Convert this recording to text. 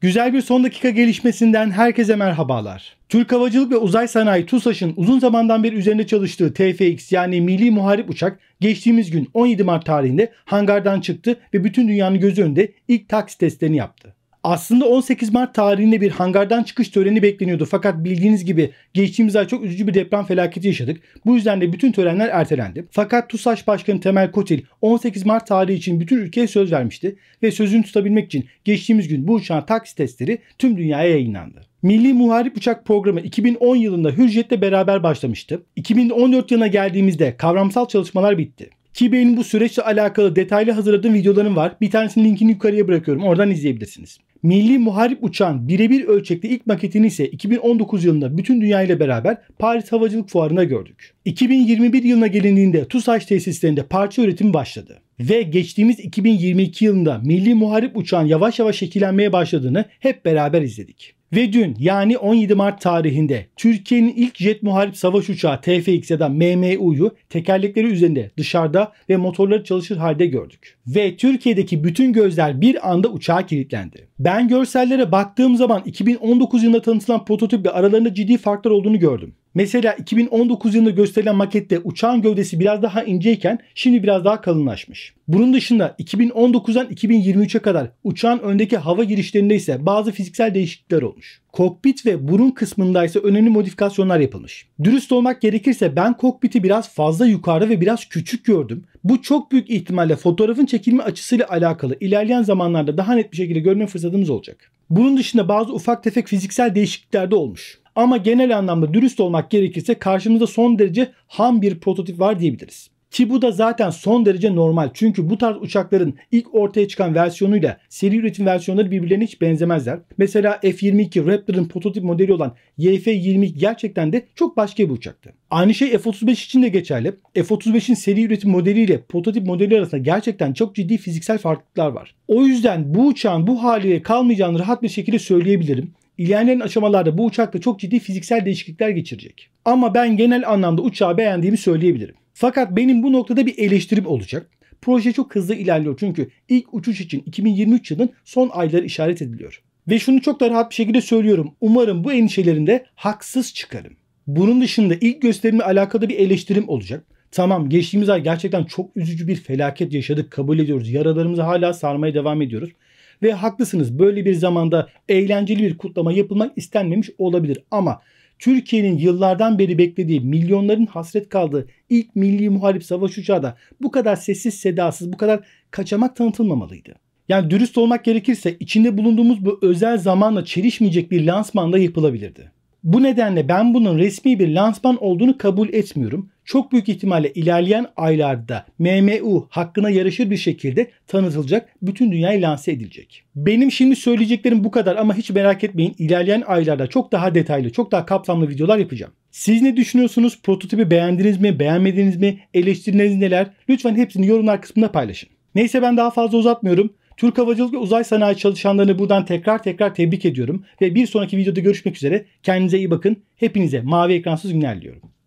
Güzel bir son dakika gelişmesinden herkese merhabalar. Türk Havacılık ve Uzay Sanayi TUSAŞ'ın uzun zamandan beri üzerinde çalıştığı TFX yani Milli Muharip Uçak geçtiğimiz gün 17 Mart tarihinde hangardan çıktı ve bütün dünyanın gözü önünde ilk taksi testlerini yaptı. Aslında 18 Mart tarihinde bir hangardan çıkış töreni bekleniyordu. Fakat bildiğiniz gibi geçtiğimiz ay çok üzücü bir deprem felaketi yaşadık. Bu yüzden de bütün törenler ertelendi. Fakat TUSAŞ Başkanı Temel Kotil 18 Mart tarihi için bütün ülkeye söz vermişti ve sözünü tutabilmek için geçtiğimiz gün bu uçağın taksi testleri tüm dünyaya yayınlandı. Milli Muharip Uçak Programı 2010 yılında Hürjet'le beraber başlamıştı. 2014 yılına geldiğimizde kavramsal çalışmalar bitti. Ki benim bu süreçle alakalı detaylı hazırladığım videolarım var. Bir tanesinin linkini yukarıya bırakıyorum. Oradan izleyebilirsiniz. Milli Muharip Uçağın birebir ölçekli ilk maketini ise 2019 yılında bütün dünya ile beraber Paris Havacılık Fuarına gördük. 2021 yılına gelindiğinde TUSAŞ tesislerinde parça üretimi başladı. Ve geçtiğimiz 2022 yılında Milli Muharip Uçağın yavaş yavaş şekillenmeye başladığını hep beraber izledik. Ve dün yani 17 Mart tarihinde Türkiye'nin ilk jet muharip savaş uçağı TFX ya da MMU'yu tekerlekleri üzerinde dışarıda ve motorları çalışır halde gördük. Ve Türkiye'deki bütün gözler bir anda uçağa kilitlendi. Ben görsellere baktığım zaman 2019 yılında tanıtılan prototip aralarında ciddi farklar olduğunu gördüm. Mesela 2019 yılında gösterilen makette uçağın gövdesi biraz daha inceyken şimdi biraz daha kalınlaşmış. Bunun dışında 2019'dan 2023'e kadar uçağın öndeki hava girişlerinde ise bazı fiziksel değişiklikler olmuş. Kokpit ve burun kısmında ise önemli modifikasyonlar yapılmış. Dürüst olmak gerekirse ben kokpiti biraz fazla yukarı ve biraz küçük gördüm. Bu çok büyük ihtimalle fotoğrafın çekilme açısıyla alakalı. İlerleyen zamanlarda daha net bir şekilde görme fırsatımız olacak. Bunun dışında bazı ufak tefek fiziksel değişiklikler de olmuş. Ama genel anlamda dürüst olmak gerekirse karşımızda son derece ham bir prototip var diyebiliriz. Ki bu da zaten son derece normal. Çünkü bu tarz uçakların ilk ortaya çıkan versiyonuyla seri üretim versiyonları birbirlerine hiç benzemezler. Mesela F-22 Raptor'ın prototip modeli olan YF-22 gerçekten de çok başka bir uçaktı. Aynı şey F-35 için de geçerli. F-35'in seri üretim modeliyle prototip modeli arasında gerçekten çok ciddi fiziksel farklılıklar var. O yüzden bu uçağın bu haliyle kalmayacağını rahat bir şekilde söyleyebilirim. İlerleyen aşamalarda bu uçakta çok ciddi fiziksel değişiklikler geçirecek. Ama ben genel anlamda uçağı beğendiğimi söyleyebilirim. Fakat benim bu noktada bir eleştirim olacak. Proje çok hızlı ilerliyor çünkü ilk uçuş için 2023 yılının son ayları işaret ediliyor. Ve şunu çok da rahat bir şekilde söylüyorum. Umarım bu endişelerinde haksız çıkarım. Bunun dışında ilk gösterimle alakalı bir eleştirim olacak. Tamam geçtiğimiz ay gerçekten çok üzücü bir felaket yaşadık kabul ediyoruz. Yaralarımızı hala sarmaya devam ediyoruz. Ve haklısınız böyle bir zamanda eğlenceli bir kutlama yapılmak istenmemiş olabilir. Ama Türkiye'nin yıllardan beri beklediği milyonların hasret kaldığı ilk milli muharip savaş uçağı da bu kadar sessiz sedasız bu kadar kaçamak tanıtılmamalıydı. Yani dürüst olmak gerekirse içinde bulunduğumuz bu özel zamanla çelişmeyecek bir lansmanda yapılabilirdi. Bu nedenle ben bunun resmi bir lansman olduğunu kabul etmiyorum çok büyük ihtimalle ilerleyen aylarda MMU hakkına yarışır bir şekilde tanıtılacak, bütün dünyaya lanse edilecek. Benim şimdi söyleyeceklerim bu kadar ama hiç merak etmeyin ilerleyen aylarda çok daha detaylı, çok daha kapsamlı videolar yapacağım. Siz ne düşünüyorsunuz? Prototipi beğendiniz mi? Beğenmediniz mi? Eleştirileriniz neler? Lütfen hepsini yorumlar kısmında paylaşın. Neyse ben daha fazla uzatmıyorum. Türk Havacılık ve Uzay Sanayi çalışanlarını buradan tekrar tekrar tebrik ediyorum ve bir sonraki videoda görüşmek üzere. Kendinize iyi bakın. Hepinize mavi ekransız günler diliyorum.